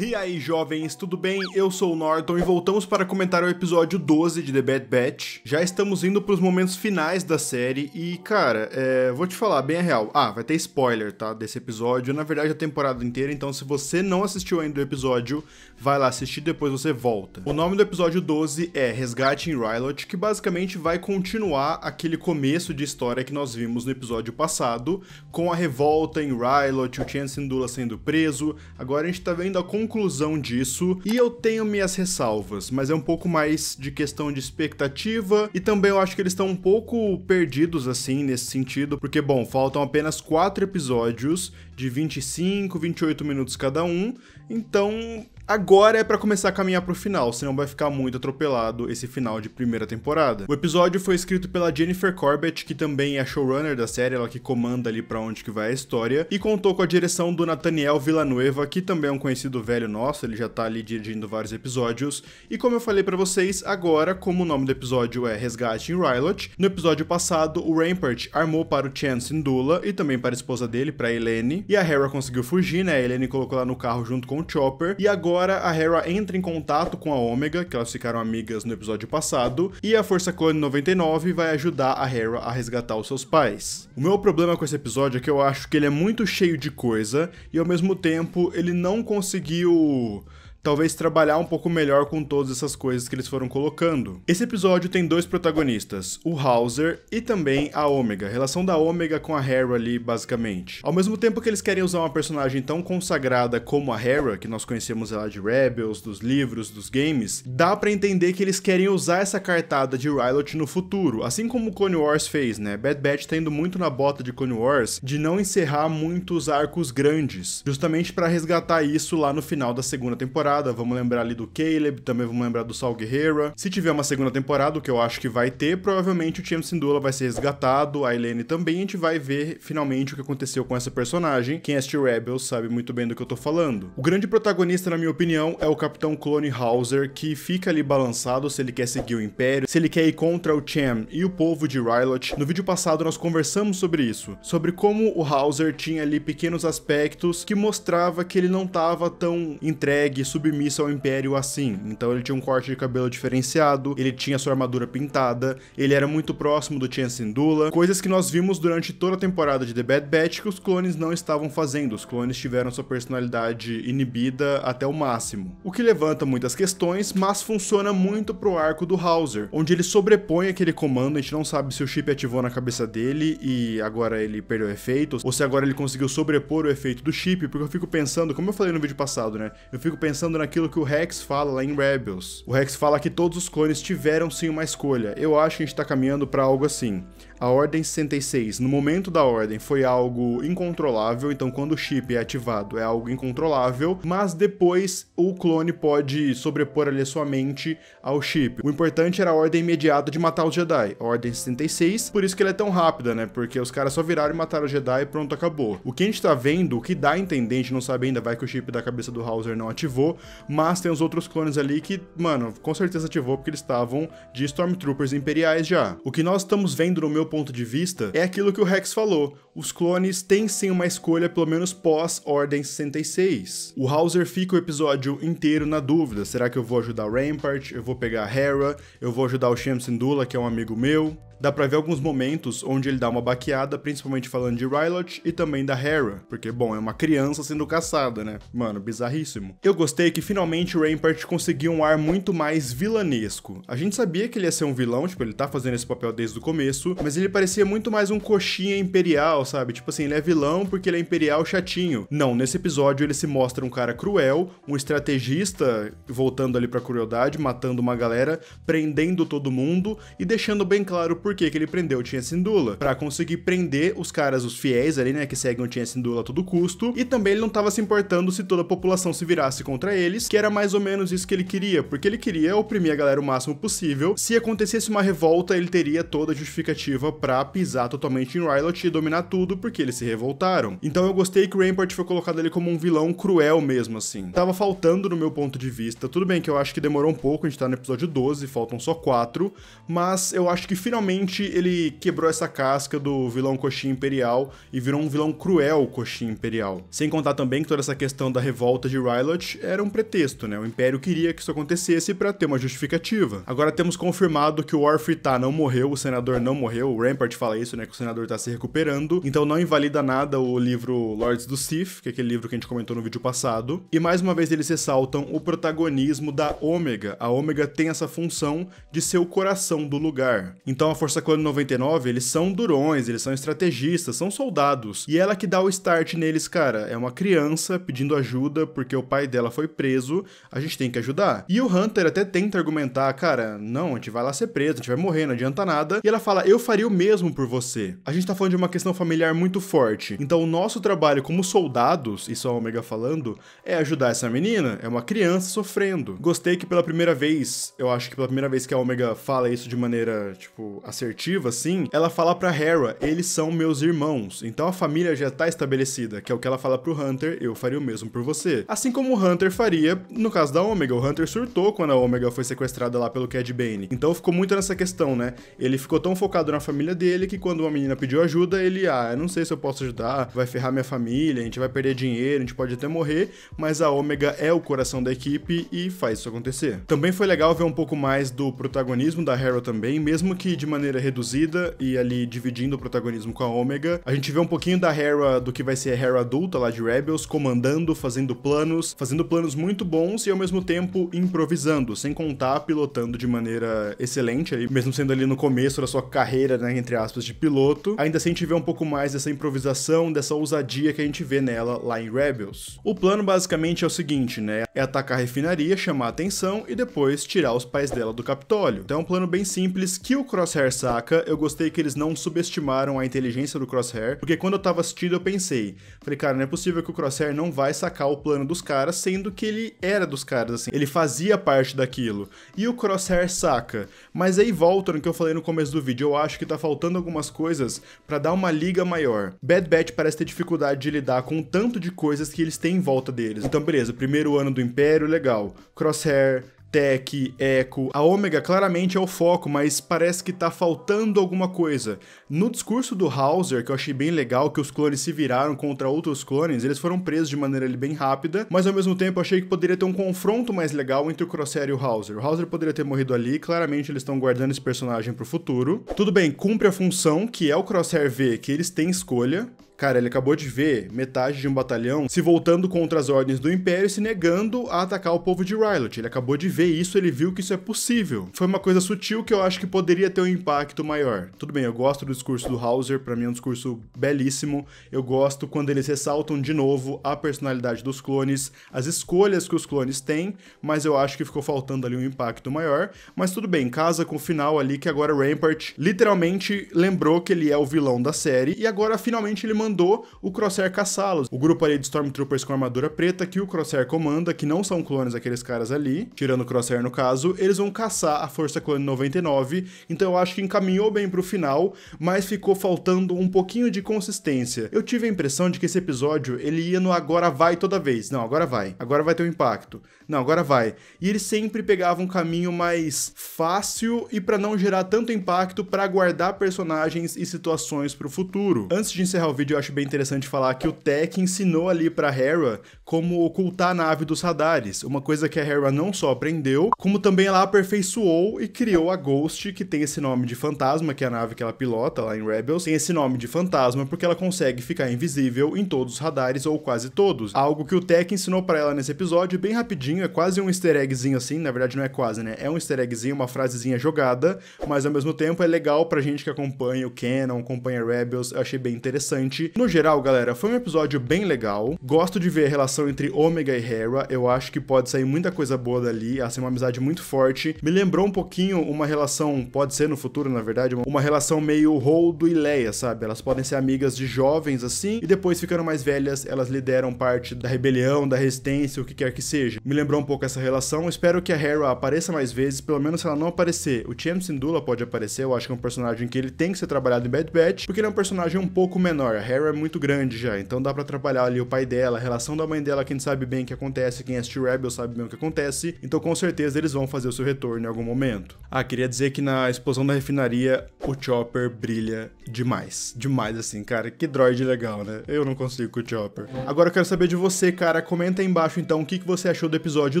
E aí, jovens, tudo bem? Eu sou o Norton e voltamos para comentar o episódio 12 de The Bad Batch. Já estamos indo para os momentos finais da série e, cara, é, vou te falar bem a real. Ah, vai ter spoiler, tá? Desse episódio, na verdade a temporada inteira, então se você não assistiu ainda o episódio, vai lá assistir depois você volta. O nome do episódio 12 é Resgate em Rylot, que basicamente vai continuar aquele começo de história que nós vimos no episódio passado, com a revolta em Rylot, o Chance Indula sendo preso. Agora a gente tá vendo a conclusão disso e eu tenho minhas ressalvas, mas é um pouco mais de questão de expectativa e também eu acho que eles estão um pouco perdidos assim nesse sentido, porque bom, faltam apenas quatro episódios de 25, 28 minutos cada um, então Agora é para começar a caminhar para o final, senão vai ficar muito atropelado esse final de primeira temporada. O episódio foi escrito pela Jennifer Corbett, que também é a showrunner da série, ela que comanda ali para onde que vai a história, e contou com a direção do Nathaniel Villanueva, que também é um conhecido velho velho nosso, ele já tá ali dirigindo vários episódios. E como eu falei para vocês, agora, como o nome do episódio é Resgate em Rylot, no episódio passado, o Rampart armou para o Chance Indula e também para a esposa dele, para Helene. E a Hera conseguiu fugir, né? A Helene colocou lá no carro junto com o Chopper. E agora a Hera entra em contato com a Omega, que elas ficaram amigas no episódio passado. E a Força Clone 99 vai ajudar a Hera a resgatar os seus pais. O meu problema com esse episódio é que eu acho que ele é muito cheio de coisa e ao mesmo tempo ele não conseguiu o talvez trabalhar um pouco melhor com todas essas coisas que eles foram colocando. Esse episódio tem dois protagonistas, o Hauser e também a Omega, relação da Omega com a Hera ali, basicamente. Ao mesmo tempo que eles querem usar uma personagem tão consagrada como a Hera, que nós conhecemos ela de Rebels, dos livros, dos games, dá para entender que eles querem usar essa cartada de Rylot no futuro, assim como Clone Wars fez, né? Bad Batch tá indo muito na bota de Clone Wars de não encerrar muitos arcos grandes, justamente para resgatar isso lá no final da segunda temporada temporada. Vamos lembrar ali do Caleb, também vamos lembrar do Sal Guerreira. Se tiver uma segunda temporada, o que eu acho que vai ter, provavelmente o James Sindula vai ser resgatado, a Helene também. A gente vai ver finalmente o que aconteceu com essa personagem. Quem assistiu Rebels sabe muito bem do que eu tô falando. O grande protagonista, na minha opinião, é o Capitão Clone Hauser, que fica ali balançado se ele quer seguir o Império, se ele quer ir contra o Cham e o povo de Rylot. No vídeo passado nós conversamos sobre isso, sobre como o Hauser tinha ali pequenos aspectos que mostrava que ele não tava tão entregue, sub submissa ao Império assim. Então ele tinha um corte de cabelo diferenciado, ele tinha sua armadura pintada, ele era muito próximo do Chen Sindula, coisas que nós vimos durante toda a temporada de The Bad Batch que os clones não estavam fazendo. Os clones tiveram sua personalidade inibida até o máximo. O que levanta muitas questões, mas funciona muito pro arco do Hauser, onde ele sobrepõe aquele comando, a gente não sabe se o chip ativou na cabeça dele e agora ele perdeu o efeito, ou se agora ele conseguiu sobrepor o efeito do chip, porque eu fico pensando, como eu falei no vídeo passado, né? Eu fico pensando pensando naquilo que o Rex fala lá em Rebels. O Rex fala que todos os clones tiveram sim uma escolha. Eu acho que a gente tá caminhando para algo assim. A ordem 66, no momento da ordem, foi algo incontrolável, então quando o chip é ativado é algo incontrolável, mas depois o clone pode sobrepor ali a sua mente ao chip. O importante era a ordem imediata de matar os Jedi, a ordem 66, por isso que ela é tão rápida, né? Porque os caras só viraram e mataram o Jedi e pronto, acabou. O que a gente tá vendo, o que dá a entender, a gente não sabe ainda, vai que o chip da cabeça do Hauser não ativou, mas tem os outros clones ali que, mano, com certeza ativou porque eles estavam de Stormtroopers imperiais já. O que nós estamos vendo no meu ponto de vista, é aquilo que o Rex falou. Os clones têm sim uma escolha, pelo menos pós-Ordem 66. O Hauser fica o episódio inteiro na dúvida. Será que eu vou ajudar Rampart? Eu vou pegar Hera? Eu vou ajudar o Syndulla, que é um amigo meu? Dá pra ver alguns momentos onde ele dá uma baqueada, principalmente falando de Rylot e também da Hera, porque, bom, é uma criança sendo caçada, né? Mano, bizarríssimo. Eu gostei que finalmente o Rampart conseguiu um ar muito mais vilanesco. A gente sabia que ele ia ser um vilão, tipo, ele tá fazendo esse papel desde o começo, mas ele parecia muito mais um coxinha imperial, sabe? Tipo assim, ele é vilão porque ele é imperial chatinho. Não, nesse episódio ele se mostra um cara cruel, um estrategista voltando ali pra crueldade, matando uma galera, prendendo todo mundo e deixando bem claro por por que, ele prendeu o Tinha Sindula. Pra conseguir prender os caras, os fiéis ali, né, que seguem o Tinha Sindula a todo custo. E também ele não tava se importando se toda a população se virasse contra eles, que era mais ou menos isso que ele queria, porque ele queria oprimir a galera o máximo possível. Se acontecesse uma revolta, ele teria toda a justificativa pra pisar totalmente em Rylot e dominar tudo, porque eles se revoltaram. Então eu gostei que o Rampart foi colocado ali como um vilão cruel mesmo, assim. Tava faltando no meu ponto de vista, tudo bem que eu acho que demorou um pouco, a gente tá no episódio 12, faltam só 4, mas eu acho que finalmente ele quebrou essa casca do vilão coxinha imperial e virou um vilão cruel coxinha imperial. Sem contar também que toda essa questão da revolta de Rylot era um pretexto, né? O Império queria que isso acontecesse para ter uma justificativa. Agora temos confirmado que o Orfrey tá não morreu, o senador não morreu, o Rampart fala isso, né, que o senador tá se recuperando, então não invalida nada o livro Lords do Sith, que é aquele livro que a gente comentou no vídeo passado, e mais uma vez eles ressaltam o protagonismo da Ômega. A Ômega tem essa função de ser o coração do lugar. Então a Força Clone 99, eles são durões, eles são estrategistas, são soldados. E ela que dá o start neles, cara. É uma criança pedindo ajuda porque o pai dela foi preso, a gente tem que ajudar. E o Hunter até tenta argumentar, cara, não, a gente vai lá ser preso, a gente vai morrer, não adianta nada. E ela fala, eu faria o mesmo por você. A gente tá falando de uma questão familiar muito forte. Então o nosso trabalho como soldados, isso é a Omega falando, é ajudar essa menina. É uma criança sofrendo. Gostei que pela primeira vez, eu acho que pela primeira vez que a Omega fala isso de maneira, tipo, assertiva, assim, ela fala pra Hera, eles são meus irmãos, então a família já tá estabelecida, que é o que ela fala pro Hunter, eu faria o mesmo por você. Assim como o Hunter faria no caso da Omega, o Hunter surtou quando a Omega foi sequestrada lá pelo Cad Bane, então ficou muito nessa questão, né? Ele ficou tão focado na família dele que quando uma menina pediu ajuda, ele, ah, eu não sei se eu posso ajudar, vai ferrar minha família, a gente vai perder dinheiro, a gente pode até morrer, mas a Omega é o coração da equipe e faz isso acontecer. Também foi legal ver um pouco mais do protagonismo da Hera também, mesmo que de maneira maneira reduzida e ali dividindo o protagonismo com a Omega. A gente vê um pouquinho da Hera, do que vai ser a Hera adulta lá de Rebels, comandando, fazendo planos, fazendo planos muito bons e ao mesmo tempo improvisando, sem contar pilotando de maneira excelente aí, mesmo sendo ali no começo da sua carreira, né, entre aspas, de piloto. Ainda assim a gente vê um pouco mais dessa improvisação, dessa ousadia que a gente vê nela lá em Rebels. O plano basicamente é o seguinte, né, é atacar a refinaria, chamar a atenção e depois tirar os pais dela do Capitólio. Então é um plano bem simples que o Crosshair saca eu gostei que eles não subestimaram a inteligência do Crosshair, porque quando eu tava assistindo eu pensei, falei, cara, não é possível que o Crosshair não vai sacar o plano dos caras, sendo que ele era dos caras, assim, ele fazia parte daquilo. E o Crosshair saca. Mas aí volta no que eu falei no começo do vídeo, eu acho que tá faltando algumas coisas para dar uma liga maior. Bad Batch parece ter dificuldade de lidar com o tanto de coisas que eles têm em volta deles. Então, beleza, primeiro ano do Império, legal. Crosshair, tech, eco. A Omega claramente é o foco, mas parece que tá faltando alguma coisa. No discurso do Hauser, que eu achei bem legal, que os clones se viraram contra outros clones, eles foram presos de maneira ali, bem rápida, mas ao mesmo tempo eu achei que poderia ter um confronto mais legal entre o Crosshair e o Hauser. O Hauser poderia ter morrido ali, claramente eles estão guardando esse personagem pro futuro. Tudo bem, cumpre a função, que é o Crosshair ver que eles têm escolha, Cara, ele acabou de ver metade de um batalhão se voltando contra as ordens do Império e se negando a atacar o povo de Rylot. Ele acabou de ver isso, ele viu que isso é possível. Foi uma coisa sutil que eu acho que poderia ter um impacto maior. Tudo bem, eu gosto do discurso do Hauser, para mim é um discurso belíssimo. Eu gosto quando eles ressaltam de novo a personalidade dos clones, as escolhas que os clones têm, mas eu acho que ficou faltando ali um impacto maior. Mas tudo bem, casa com o final ali que agora Rampart literalmente lembrou que ele é o vilão da série e agora finalmente ele mandou mandou o Crosshair caçá-los. O grupo ali de Stormtroopers com armadura preta que o Crosshair comanda, que não são clones aqueles caras ali, tirando o Crosshair no caso, eles vão caçar a Força Clone 99, então eu acho que encaminhou bem pro final, mas ficou faltando um pouquinho de consistência. Eu tive a impressão de que esse episódio, ele ia no agora vai toda vez. Não, agora vai. Agora vai ter um impacto. Não, agora vai. E ele sempre pegava um caminho mais fácil e para não gerar tanto impacto para guardar personagens e situações pro futuro. Antes de encerrar o vídeo, eu acho bem interessante falar que o Tech ensinou ali para Hera como ocultar a nave dos radares, uma coisa que a Hera não só aprendeu, como também ela aperfeiçoou e criou a Ghost, que tem esse nome de fantasma, que é a nave que ela pilota lá em Rebels, tem esse nome de fantasma porque ela consegue ficar invisível em todos os radares ou quase todos, algo que o Tech ensinou para ela nesse episódio bem rapidinho, é quase um easter eggzinho assim, na verdade não é quase, né? É um easter eggzinho, uma frasezinha jogada, mas ao mesmo tempo é legal pra gente que acompanha o canon, acompanha Rebels, eu achei bem interessante no geral, galera, foi um episódio bem legal. Gosto de ver a relação entre Omega e Hera. Eu acho que pode sair muita coisa boa dali. Ela assim, uma amizade muito forte. Me lembrou um pouquinho uma relação, pode ser no futuro, na verdade, uma relação meio Holdo e Leia, sabe? Elas podem ser amigas de jovens assim, e depois ficando mais velhas, elas lideram parte da rebelião, da resistência, o que quer que seja. Me lembrou um pouco essa relação. Espero que a Hera apareça mais vezes, pelo menos se ela não aparecer. O Cham Syndulla pode aparecer, eu acho que é um personagem que ele tem que ser trabalhado em Bad Batch, porque ele é um personagem um pouco menor. A Harry é muito grande já, então dá para atrapalhar ali o pai dela, a relação da mãe dela, quem sabe bem o que acontece, quem assistiu Rebel sabe bem o que acontece, então com certeza eles vão fazer o seu retorno em algum momento. Ah, queria dizer que na explosão da refinaria, o Chopper brilha demais. Demais, assim, cara. Que droid legal, né? Eu não consigo com o Chopper. Agora eu quero saber de você, cara. Comenta aí embaixo, então, o que, que você achou do episódio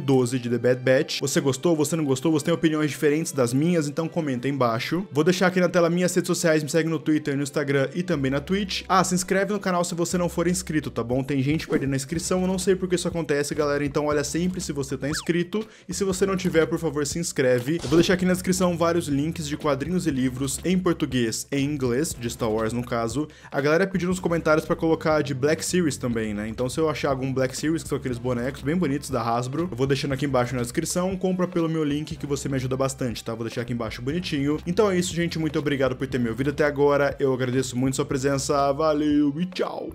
12 de The Bad Batch. Você gostou? Você não gostou? Você tem opiniões diferentes das minhas? Então comenta aí embaixo. Vou deixar aqui na tela minhas redes sociais. Me segue no Twitter, no Instagram e também na Twitch. Ah, se inscreve no canal se você não for inscrito, tá bom? Tem gente perdendo a inscrição, eu não sei por que isso acontece, galera, então olha sempre se você tá inscrito e se você não tiver, por favor, se inscreve. Eu vou deixar aqui na descrição vários links de quadrinhos e livros em português e inglês, de Star Wars no caso. A galera pediu nos comentários pra colocar de Black Series também, né? Então se eu achar algum Black Series, que são aqueles bonecos bem bonitos da Hasbro, eu vou deixando aqui embaixo na descrição, compra pelo meu link que você me ajuda bastante, tá? Vou deixar aqui embaixo bonitinho. Então é isso, gente, muito obrigado por ter me ouvido até agora, eu agradeço muito sua presença, valeu! Valeu e tchau!